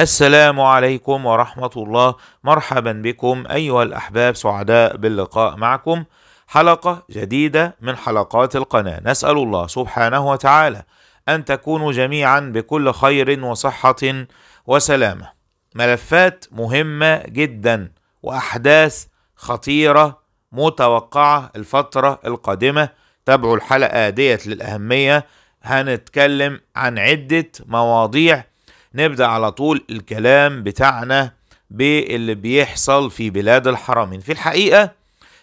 السلام عليكم ورحمة الله مرحبا بكم أيها الأحباب سعداء باللقاء معكم حلقة جديدة من حلقات القناة نسأل الله سبحانه وتعالى أن تكونوا جميعا بكل خير وصحة وسلامة ملفات مهمة جدا وأحداث خطيرة متوقعة الفترة القادمة تابعوا الحلقة ديت للأهمية هنتكلم عن عدة مواضيع نبدأ على طول الكلام بتاعنا باللي بيحصل في بلاد الحرمين في الحقيقة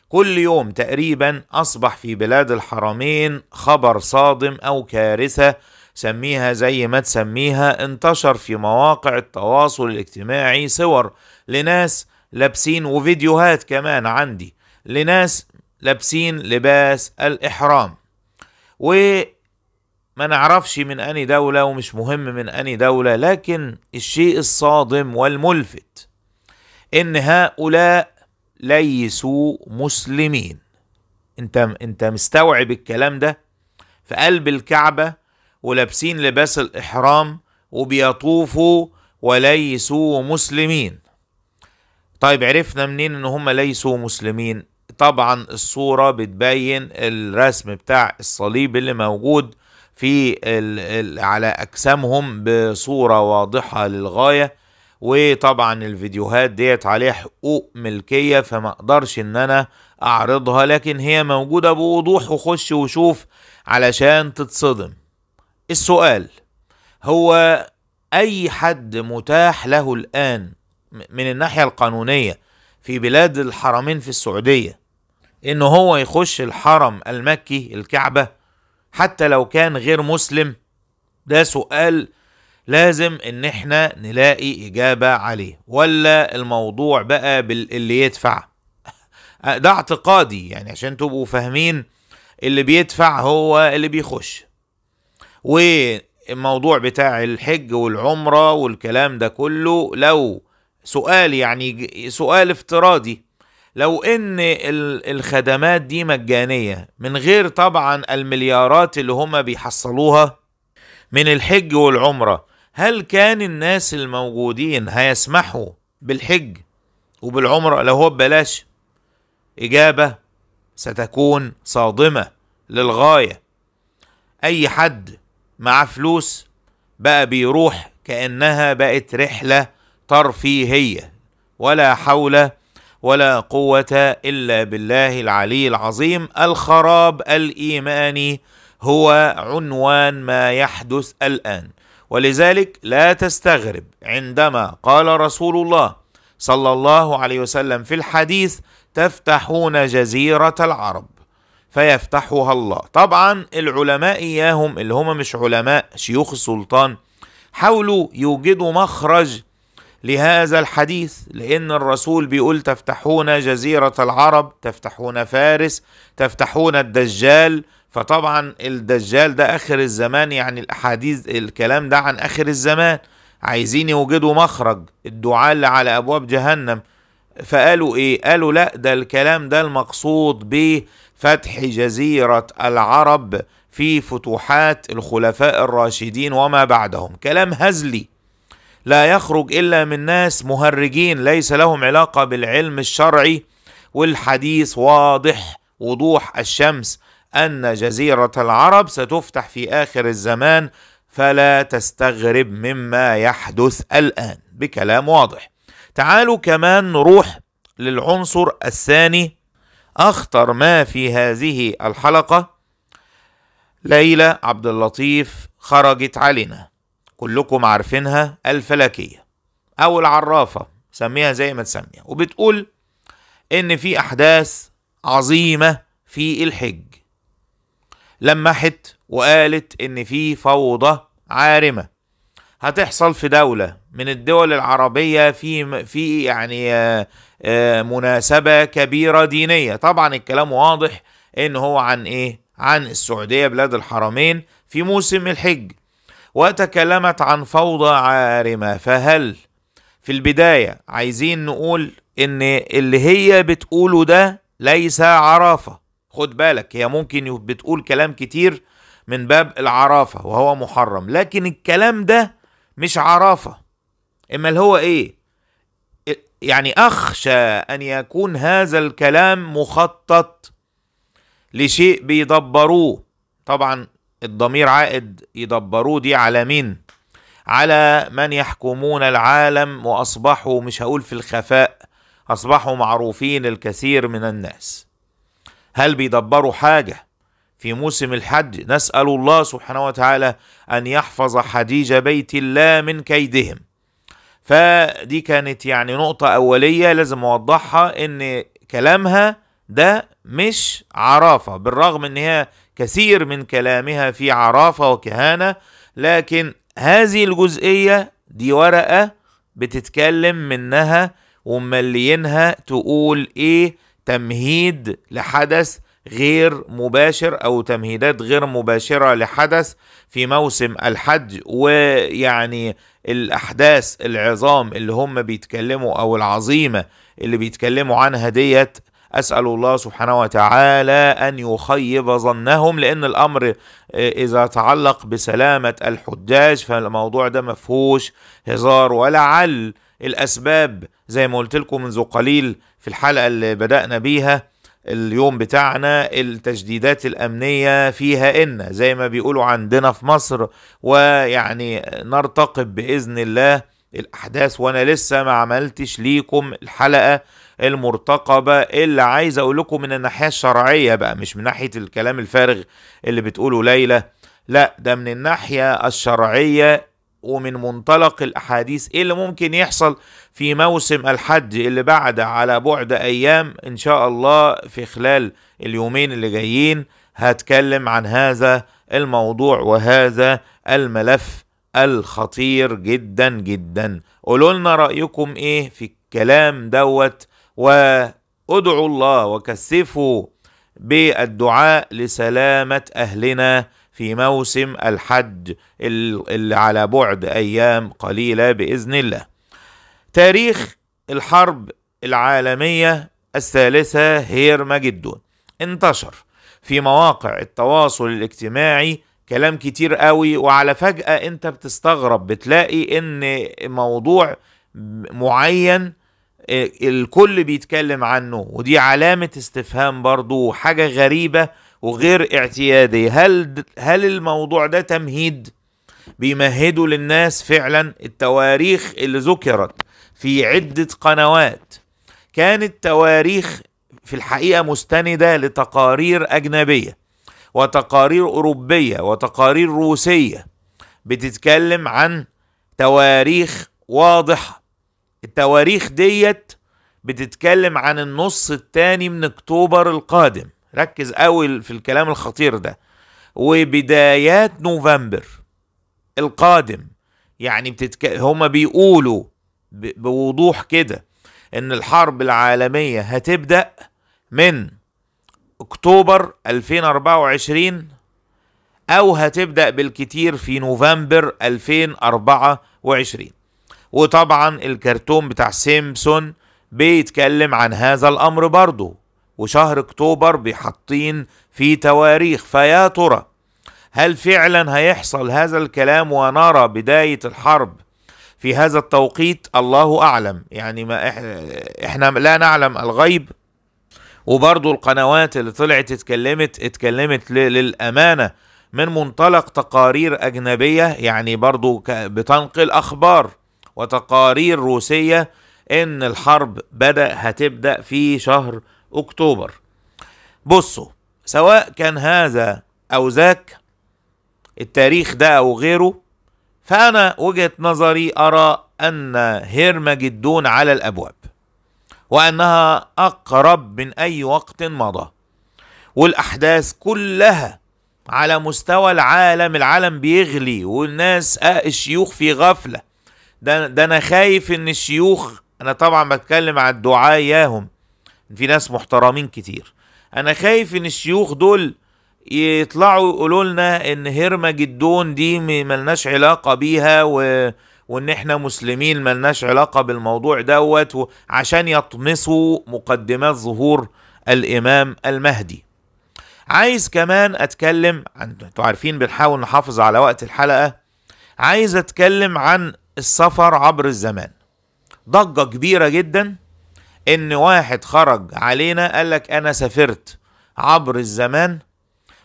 كل يوم تقريبا أصبح في بلاد الحرمين خبر صادم أو كارثة سميها زي ما تسميها انتشر في مواقع التواصل الاجتماعي صور لناس لابسين وفيديوهات كمان عندي لناس لابسين لباس الإحرام و ما نعرفش من أني دولة ومش مهم من أني دولة لكن الشيء الصادم والملفت إن هؤلاء ليسوا مسلمين أنت أنت مستوعب الكلام ده في قلب الكعبة ولابسين لباس الإحرام وبيطوفوا وليسوا مسلمين طيب عرفنا منين ان هم ليسوا مسلمين طبعا الصورة بتبين الرسم بتاع الصليب اللي موجود في ال على اجسامهم بصوره واضحه للغايه وطبعا الفيديوهات ديت عليها حقوق ملكيه فما اقدرش ان انا اعرضها لكن هي موجوده بوضوح وخش وشوف علشان تتصدم السؤال هو اي حد متاح له الان من الناحيه القانونيه في بلاد الحرمين في السعوديه ان هو يخش الحرم المكي الكعبه حتى لو كان غير مسلم ده سؤال لازم ان احنا نلاقي اجابة عليه ولا الموضوع بقى باللي يدفع ده اعتقادي يعني عشان تبقوا فاهمين اللي بيدفع هو اللي بيخش والموضوع بتاع الحج والعمرة والكلام ده كله لو سؤال يعني سؤال افتراضي لو ان الخدمات دي مجانيه من غير طبعا المليارات اللي هم بيحصلوها من الحج والعمره هل كان الناس الموجودين هيسمحوا بالحج وبالعمره لو هو ببلاش اجابه ستكون صادمه للغايه اي حد معاه فلوس بقى بيروح كانها بقت رحله ترفيهيه ولا حول ولا قوه الا بالله العلي العظيم الخراب الايماني هو عنوان ما يحدث الان ولذلك لا تستغرب عندما قال رسول الله صلى الله عليه وسلم في الحديث تفتحون جزيره العرب فيفتحها الله طبعا العلماء اياهم اللي هم مش علماء شيوخ السلطان حاولوا يوجدوا مخرج لهذا الحديث لأن الرسول بيقول تفتحون جزيرة العرب تفتحون فارس تفتحون الدجال فطبعا الدجال ده آخر الزمان يعني الأحاديث الكلام ده عن آخر الزمان عايزين يوجدوا مخرج الدعاء اللي على أبواب جهنم فقالوا إيه؟ قالوا لا ده الكلام ده المقصود به فتح جزيرة العرب في فتوحات الخلفاء الراشدين وما بعدهم كلام هزلي لا يخرج الا من ناس مهرجين ليس لهم علاقه بالعلم الشرعي والحديث واضح وضوح الشمس ان جزيره العرب ستفتح في اخر الزمان فلا تستغرب مما يحدث الان بكلام واضح تعالوا كمان نروح للعنصر الثاني اخطر ما في هذه الحلقه ليلى عبد اللطيف خرجت علينا كلكم عارفينها الفلكية أو العرافة سميها زي ما تسميها وبتقول إن في أحداث عظيمة في الحج لمحت وقالت إن في فوضى عارمة هتحصل في دولة من الدول العربية في في يعني آه، آه، مناسبة كبيرة دينية طبعا الكلام واضح إن هو عن إيه عن السعودية بلاد الحرمين في موسم الحج وتكلمت عن فوضى عارمه فهل في البدايه عايزين نقول ان اللي هي بتقوله ده ليس عرافه خد بالك هي ممكن بتقول كلام كتير من باب العرافه وهو محرم لكن الكلام ده مش عرافه اللي هو ايه يعني اخشى ان يكون هذا الكلام مخطط لشيء بيدبروه طبعا الضمير عائد يدبروه دي على مين على من يحكمون العالم واصبحوا مش هقول في الخفاء اصبحوا معروفين الكثير من الناس هل بيدبروا حاجه في موسم الحج نسال الله سبحانه وتعالى ان يحفظ حديج بيت الله من كيدهم فدي كانت يعني نقطه اوليه لازم اوضحها ان كلامها ده مش عرافه بالرغم ان هي كثير من كلامها في عرافه وكهانه لكن هذه الجزئيه دي ورقه بتتكلم منها ومليينها تقول ايه تمهيد لحدث غير مباشر او تمهيدات غير مباشره لحدث في موسم الحج ويعني الاحداث العظام اللي هم بيتكلموا او العظيمه اللي بيتكلموا عنها ديت أسأل الله سبحانه وتعالى أن يخيب ظنهم لأن الأمر آه، إذا تعلق بسلامة الحجاج فالموضوع ده مفهوش هزار ولعل الأسباب زي ما قلت لكم منذ قليل في الحلقة اللي بدأنا بيها اليوم بتاعنا التجديدات الأمنية فيها إن زي ما بيقولوا عندنا في مصر ويعني نرتقب بإذن الله الأحداث وأنا لسه ما عملتش ليكم الحلقة المرتقبه اللي عايز اقول لكم من الناحيه الشرعيه بقى مش من ناحيه الكلام الفارغ اللي بتقوله ليلى لا ده من الناحيه الشرعيه ومن منطلق الاحاديث ايه اللي ممكن يحصل في موسم الحج اللي بعد على بعد ايام ان شاء الله في خلال اليومين اللي جايين هتكلم عن هذا الموضوع وهذا الملف الخطير جدا جدا قولوا لنا رايكم ايه في الكلام دوت وادعوا الله وكثفوا بالدعاء لسلامة أهلنا في موسم الحج اللي على بعد أيام قليلة بإذن الله تاريخ الحرب العالمية الثالثة هيرمجدون انتشر في مواقع التواصل الاجتماعي كلام كتير قوي وعلى فجأة انت بتستغرب بتلاقي ان موضوع معين الكل بيتكلم عنه ودي علامة استفهام برضو وحاجة غريبة وغير اعتيادي هل هل الموضوع ده تمهيد بيمهدوا للناس فعلا التواريخ اللي ذكرت في عدة قنوات كانت تواريخ في الحقيقة مستندة لتقارير أجنبية وتقارير أوروبية وتقارير روسية بتتكلم عن تواريخ واضحة التواريخ ديت بتتكلم عن النص الثاني من اكتوبر القادم ركز قوي في الكلام الخطير ده وبدايات نوفمبر القادم يعني بتتك... هما بيقولوا ب... بوضوح كده ان الحرب العالمية هتبدأ من اكتوبر 2024 او هتبدأ بالكتير في نوفمبر 2024 وطبعا الكرتون بتاع سيمسون بيتكلم عن هذا الامر برضه وشهر اكتوبر بيحطين في تواريخ فيا ترى هل فعلا هيحصل هذا الكلام ونرى بداية الحرب في هذا التوقيت الله أعلم يعني ما إحنا لا نعلم الغيب وبرضو القنوات اللي طلعت اتكلمت اتكلمت للأمانة من منطلق تقارير أجنبية يعني برضو بتنقل أخبار وتقارير روسية إن الحرب بدأ هتبدأ في شهر أكتوبر بصوا سواء كان هذا أو ذاك التاريخ ده أو غيره فأنا وجهة نظري أرى أن هرمجدون على الأبواب وأنها أقرب من أي وقت مضى والأحداث كلها على مستوى العالم العالم بيغلي والناس آه، الشيوخ في غفلة ده, ده انا خايف ان الشيوخ انا طبعا بتكلم على الدعاة ياهم في ناس محترمين كتير انا خايف ان الشيوخ دول يطلعوا يقولوا لنا ان هرمة جدون دي ملناش علاقة بيها و... وان احنا مسلمين ملناش علاقة بالموضوع دوت و... عشان يطمسوا مقدمات ظهور الامام المهدي عايز كمان اتكلم عن... انتوا عارفين بنحاول نحافظ على وقت الحلقة عايز اتكلم عن السفر عبر الزمان ضجة كبيرة جدا ان واحد خرج علينا قالك انا سافرت عبر الزمان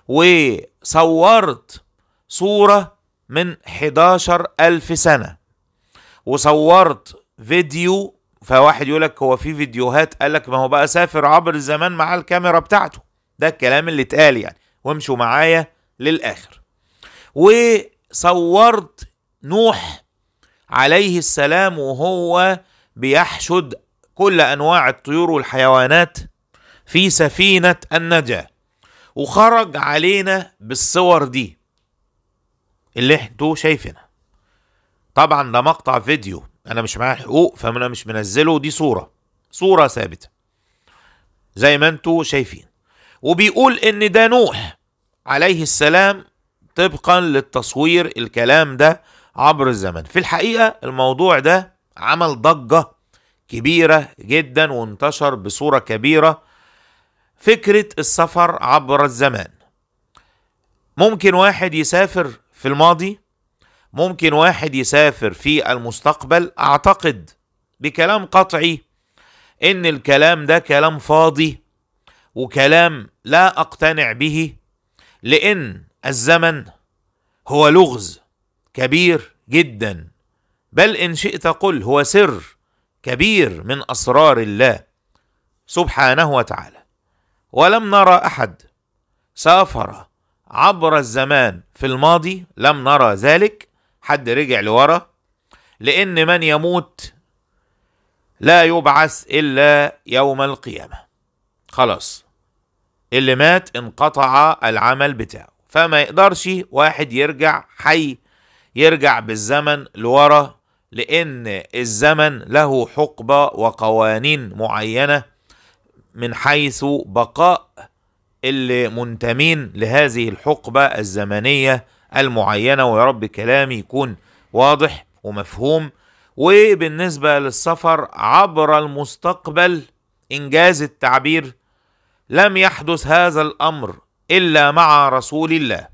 وصورت صورة من 11 ألف سنة وصورت فيديو فواحد يقولك هو في فيديوهات قالك ما هو بقى سافر عبر الزمان مع الكاميرا بتاعته ده الكلام اللي اتقال يعني وامشوا معايا للآخر وصورت نوح عليه السلام وهو بيحشد كل انواع الطيور والحيوانات في سفينه النجاه وخرج علينا بالصور دي اللي انتوا شايفينها طبعا ده مقطع فيديو انا مش معايا حقوق فانا مش منزله دي صوره صوره ثابته زي ما انتوا شايفين وبيقول ان ده نوح عليه السلام طبقا للتصوير الكلام ده عبر الزمن في الحقيقة الموضوع ده عمل ضجة كبيرة جدا وانتشر بصورة كبيرة فكرة السفر عبر الزمان ممكن واحد يسافر في الماضي ممكن واحد يسافر في المستقبل اعتقد بكلام قطعي ان الكلام ده كلام فاضي وكلام لا اقتنع به لان الزمن هو لغز كبير جدا بل ان شئت قل هو سر كبير من اسرار الله سبحانه وتعالى ولم نرى احد سافر عبر الزمان في الماضي لم نرى ذلك حد رجع لورا لان من يموت لا يبعث الا يوم القيامه خلاص اللي مات انقطع العمل بتاعه فما يقدرش واحد يرجع حي يرجع بالزمن لورا لأن الزمن له حقبة وقوانين معينة من حيث بقاء اللي منتمين لهذه الحقبة الزمنية المعينة ويا رب كلامي يكون واضح ومفهوم وبالنسبة للسفر عبر المستقبل إنجاز التعبير لم يحدث هذا الأمر إلا مع رسول الله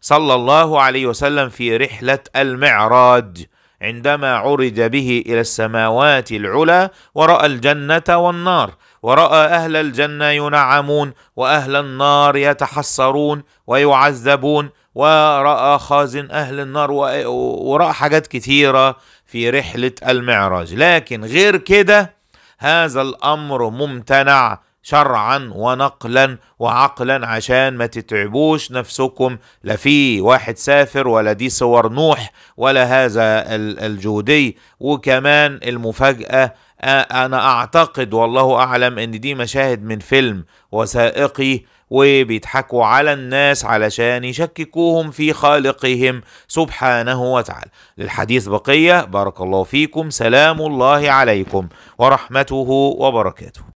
صلى الله عليه وسلم في رحله المعراج عندما عرج به الى السماوات العلى وراى الجنه والنار وراى اهل الجنه ينعمون واهل النار يتحسرون ويعذبون وراى خازن اهل النار وراى حاجات كثيره في رحله المعراج لكن غير كده هذا الامر ممتنع شرعا ونقلا وعقلا عشان ما تتعبوش نفسكم لا في واحد سافر ولا دي صور نوح ولا هذا الجودي وكمان المفاجأة أنا أعتقد والله أعلم إن دي مشاهد من فيلم وثائقي وبيضحكوا على الناس علشان يشككوهم في خالقهم سبحانه وتعالى للحديث بقية بارك الله فيكم سلام الله عليكم ورحمته وبركاته